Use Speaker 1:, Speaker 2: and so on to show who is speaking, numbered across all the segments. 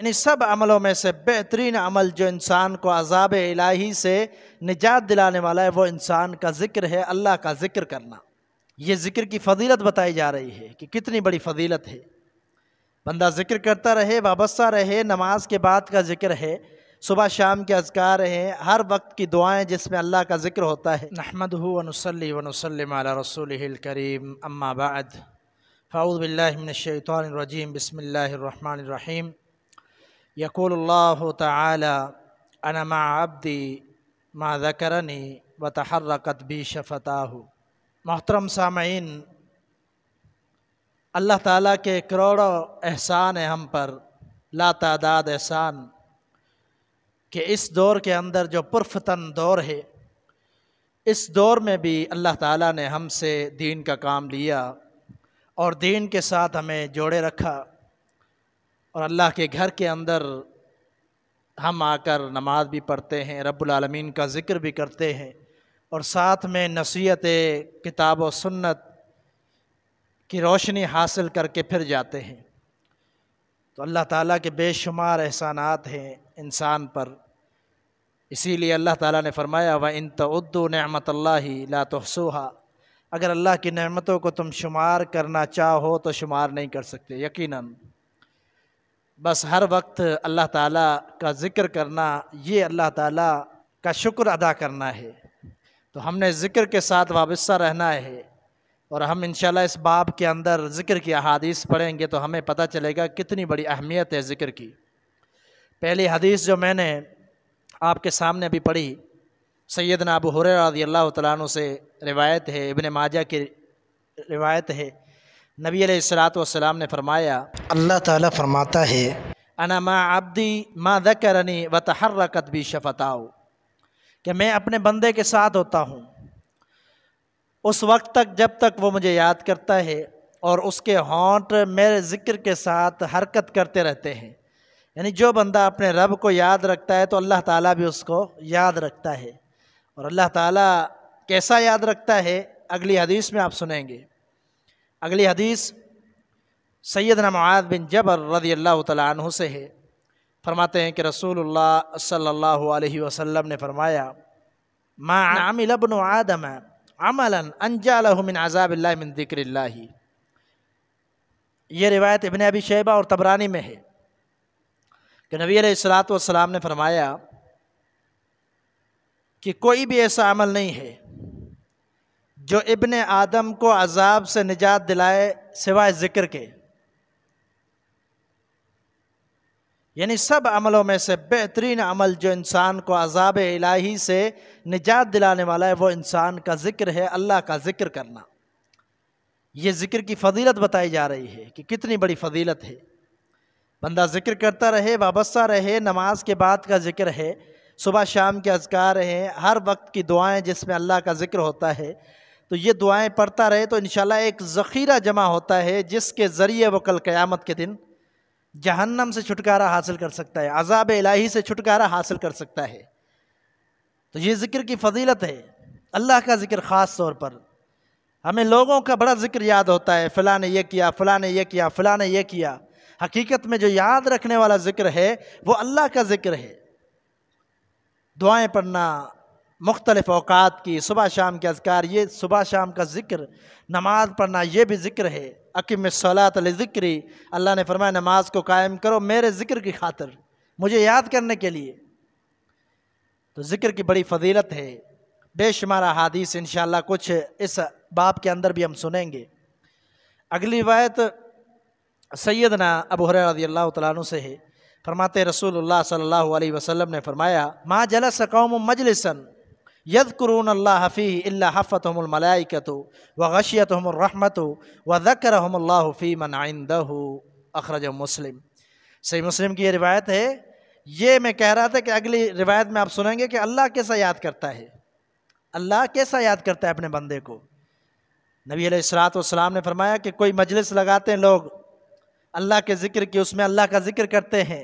Speaker 1: इन सब अमलों में से बेहतरीन अमल जो इंसान को अजाब इलाही से निजात दिलाने वाला है वो इंसान का ज़िक्र है अल्लाह का ज़िक्र करना ये ज़िक्र की फजीलत बताई जा रही है कि कितनी बड़ी फजीलत है बंदा ज़िक्र करता रहे वाबस्ता रहे नमाज के बाद का ज़िक्र है सुबह शाम के अजकार हैं हर वक्त की दुआएं जिसमें अल्लाह का ज़िक्र होता है नहमद वनसली वनसलम रसूल करीम अम्माबाद फ़ाउदबिल्लिनशैतरजीम बसमीम यकूल तनमा अब्दी मा ज़करनी व तहरकत बी शफ़ताह मोहतरम सामीन अल्लाह ताला के करोड़ों एहसान हैं हम पर ला तादाद एहसान कि इस दौर के अंदर जो पुरफतन दौर है इस दौर में भी अल्लाह ताला ने हमसे दीन का काम लिया और दीन के साथ हमें जोड़े रखा और अल्लाह के घर के अंदर हम आकर नमाज भी पढ़ते हैं रबालमीन का ज़िक्र भी करते हैं और साथ में नसीहत किताब सुन्नत की रोशनी हासिल करके फिर जाते हैं तो अल्लाह ताला के बेशुमार एहसानात हैं इंसान पर इसीलिए अल्लाह ताला ने फरमाया व इन तद्दू नमत ला तहसूहा अगर अल्लाह की नमतों को तुम शुमार करना चाहो तो शुमार नहीं कर सकते यकीनन बस हर वक्त अल्लाह ताला का ज़िक्र करना ये अल्लाह ताला का शुक्र अदा करना है तो हमने ज़िक्र के साथ वाबस्ता रहना है और हम इन इस बाब के अंदर ज़िक्र की अहादीस पढ़ेंगे तो हमें पता चलेगा कितनी बड़ी अहमियत है ज़िक्र की पहली हदीस जो मैंने आपके सामने अभी पढ़ी सैदना अबू हुर रदी अल्लाह तु से रिवायत है इबन माजा की रिवायत है नबी सलात वसलाम ने फरमाया अल्लाह ताला फरमाता है अना माँ अब्दी माँ दकरनी व तहर कतबी शफताओ कि मैं अपने बंदे के साथ होता हूँ उस वक्त तक जब तक वो मुझे याद करता है और उसके होंठ मेरे ज़िक्र के साथ हरकत करते रहते हैं यानी जो बंदा अपने रब को याद रखता है तो अल्लाह ताला भी उसको याद रखता है और अल्लाह ताला कैसा याद रखता है अगली हदीस में आप सुनेंगे अगली हदीस सैदना मुआद बिन जबर रदी अल्लाह तु से है फरमाते हैं कि रसूलुल्लाह सल्लल्लाहु अलैहि वसल्लम ने फरमाया माँ आमिल अबन आदम अमलन अनजालमिन आज़ाबिल्लामिन ज़िक्र ये रिवायत इबन अबी शेबा और तबरानी में है कि नबी सलाम ने फरमाया कि कोई भी ऐसा अमल नहीं है जो इबन आदम को अजाब से निजात दिलाए सिवाय ज़िक्र के यानी सब अमलों में से बेहतरीन अमल जो इंसान को अजाब इलाही से निजात दिलाने वाला है वो इंसान का ज़िक्र है अल्लाह का ज़िक्र करना ये ज़िक्र की फजीलत बताई जा रही है कि कितनी बड़ी फजीलत है बंदा ज़िक्र करता रहे वाबस्ता रहे नमाज के बाद का ज़िक्र है सुबह शाम के अजकार हैं हर वक्त की दुआएं जिसमें अल्लाह का ज़िक्र होता है तो ये दुआएं पढ़ता रहे तो इन एक ज़ख़ीरा जमा होता है जिसके ज़रिए वो कल क़यामत के दिन जहन्नम से छुटकारा हासिल कर सकता है अजाब इलाही से छुटकारा हासिल कर सकता है तो ये ज़िक्र की फजीलत है अल्लाह का ज़िक्र ख़ास तौर पर हमें लोगों का बड़ा ज़िक्र याद होता है फ़लाँ ने यह किया फ़लाँ ने यह किया फ़लाँ ने यह किया हकीकत में जो याद रखने वाला ज़िक्र है वो अल्लाह का ज़िक्र है दुआएं पढ़ना मुख्तलिफ़ अवकात की सुबह शाम के अजकार ये सुबह शाम का ज़िक्र नमाज़ पढ़ना ये भी ज़िक्र है अकिम सलात ज़िक्री अल्लाह ने फरमाया नमाज को कायम करो मेरे ज़िक्र की खातर मुझे याद करने के लिए तो ज़िक्र की बड़ी फजीलत है बेशुमार हादिस इन कुछ इस बाब के अंदर भी हम सुनेंगे अगली वायत सैदना अबू हुरैरा रदी अल्लाह तु से है फरमाते रसूलुल्लाह सल्लल्लाहु अलैहि वसल्लम ने फरमाया माँ जलस कौम मजलिसन यद कुरून अल्लाह हफ़ी अल्ला हफ़त हमलमलाइकत व गशियत हमरहमत व ज़कर हमल्लाफ़ी मन आइंद अखरज मुस्लिम सही मुस्लिम की यह रिवायत है ये मैं कह रहा था कि अगली रिवायत में आप सुनेंगे कि अल्लाह कैसा याद करता है अल्लाह कैसा याद करता है अपने बंदे को नबी सलाम ने फरमाया कि कोई मजलिस लगाते हैं लोग अल्लाह के ज़िक्र की उसमें अल्लाह का ज़िक्र करते हैं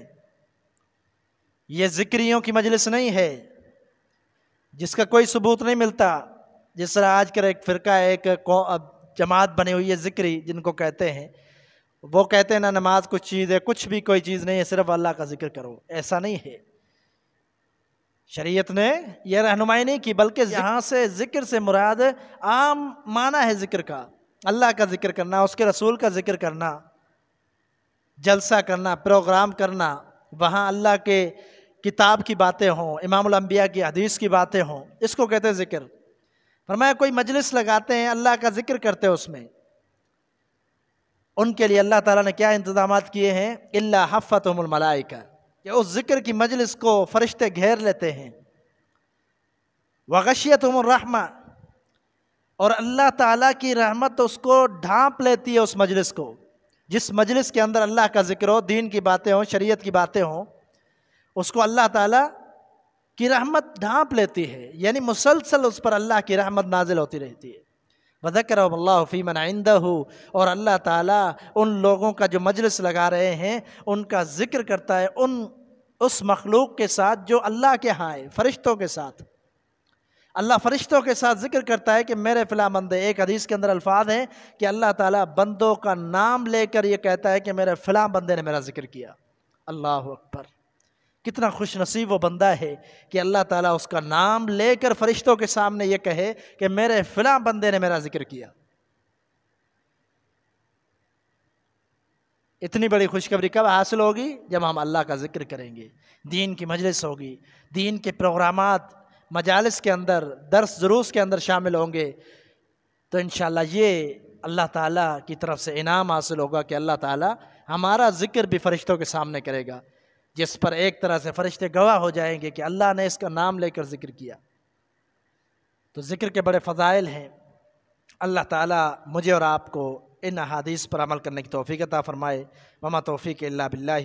Speaker 1: ये ज़िक्रियों की मजलिस नहीं है जिसका कोई सबूत नहीं मिलता जिस तरह आज कर एक फ़िरका एक जमात बनी हुई है ज़िक्री जिनको कहते हैं वो कहते हैं ना नमाज कुछ चीज़ है कुछ भी कोई चीज़ नहीं है सिर्फ अल्लाह का जिक्र करो ऐसा नहीं है शरीयत ने यह रहनुमाई नहीं की बल्कि यहाँ से ज़िक्र से मुराद आम माना है ज़िक्र का अल्लाह का ज़िक्र करना उसके रसूल का ज़िक्र करना जलसा करना प्रोग्राम करना वहाँ अल्लाह के किताब की बातें हों इमाम अम्बिया की हदीस की बातें हों इसको कहते हैं ज़िक्र फरमाया कोई मजलिस लगाते हैं अल्लाह का ज़िक्र करते हैं उसमें उनके लिए अल्लाह ताला ने क्या इंतज़ाम किए हैं अल्ला हफ़तमलमलाइका कि उस ज़िक्र की मजलिस को फरिश्ते घेर लेते हैं उमरहमा और अल्लाह ताला की रहमत उसको ढांप लेती है उस मजलिस को जिस मजलिस के अंदर अल्लाह का ज़िक्र हो दीन की बातें हों शरीयत की बातें हों उसको अल्लाह ताला की रहमत ढांप लेती है यानी मुसलसल उस पर अल्लाह की रहमत नाजिल होती रहती है वजकर फ़ी आइंदा हो और अल्लाह ताला उन लोगों का जो मजलिस लगा रहे हैं उनका ज़िक्र करता है उन उस मखलूक के साथ जो अल्लाह के यहाँ फ़रिश्तों के साथ अल्लाह फ़रिश्तों के साथ ज़िक्र करता है कि मेरे फ़िला बंदे एक हदीस के अंदर अल्फाज हैं कि अल्लाह ताला बंदों का नाम लेकर ये कहता है कि मेरे फ़िला बंदे ने मेरा ज़िक्र किया अल्लाह अकबर कितना खुश नसीब वो बंदा है कि अल्लाह ताला उसका नाम लेकर फरिश्तों के सामने ये कहे कि मेरे फिलहाल बंदे ने मेरा ज़िक्र किया इतनी बड़ी खुशखबरी कब हासिल होगी जब हम अल्लाह का ज़िक्र करेंगे दीन की मजलिस होगी दीन के प्रोग्राम मजालस के अंदर दर्स जरूस के अंदर शामिल होंगे तो इन ये अल्लाह ताला की तरफ से इनाम हासिल होगा कि अल्लाह ताला हमारा ज़िक्र भी फ़रिश्तों के सामने करेगा जिस पर एक तरह से फरिश्ते गवाह हो जाएंगे कि अल्लाह ने इसका नाम लेकर ज़िक्र किया तो ज़िक्र के बड़े फ़जाइल हैं अल्लाह ताला मुझे और आपको इन अहादीस पर अमल करने की तोफ़ी अता फ़रमाए ममा तोफ़ी के बिल्ला